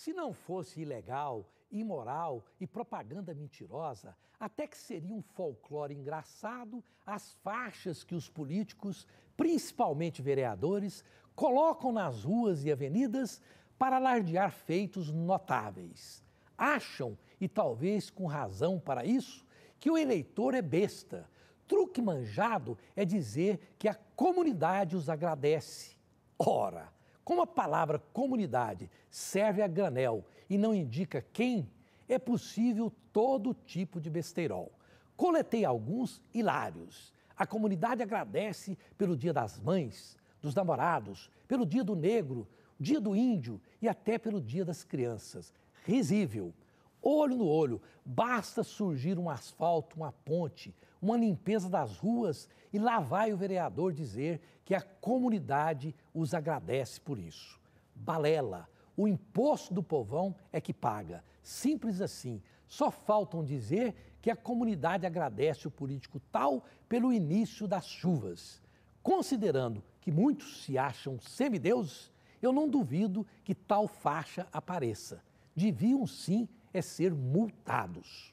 Se não fosse ilegal, imoral e propaganda mentirosa, até que seria um folclore engraçado as faixas que os políticos, principalmente vereadores, colocam nas ruas e avenidas para alardear feitos notáveis. Acham, e talvez com razão para isso, que o eleitor é besta. Truque manjado é dizer que a comunidade os agradece. Ora, como a palavra comunidade serve a granel e não indica quem, é possível todo tipo de besteirol. Coletei alguns hilários. A comunidade agradece pelo Dia das Mães, dos Namorados, pelo Dia do Negro, Dia do Índio e até pelo Dia das Crianças. Risível. Olho no olho, basta surgir um asfalto, uma ponte, uma limpeza das ruas e lá vai o vereador dizer que a comunidade os agradece por isso. Balela, o imposto do povão é que paga. Simples assim. Só faltam dizer que a comunidade agradece o político tal pelo início das chuvas. Considerando que muitos se acham semideuses, eu não duvido que tal faixa apareça. Deviam sim é ser multados.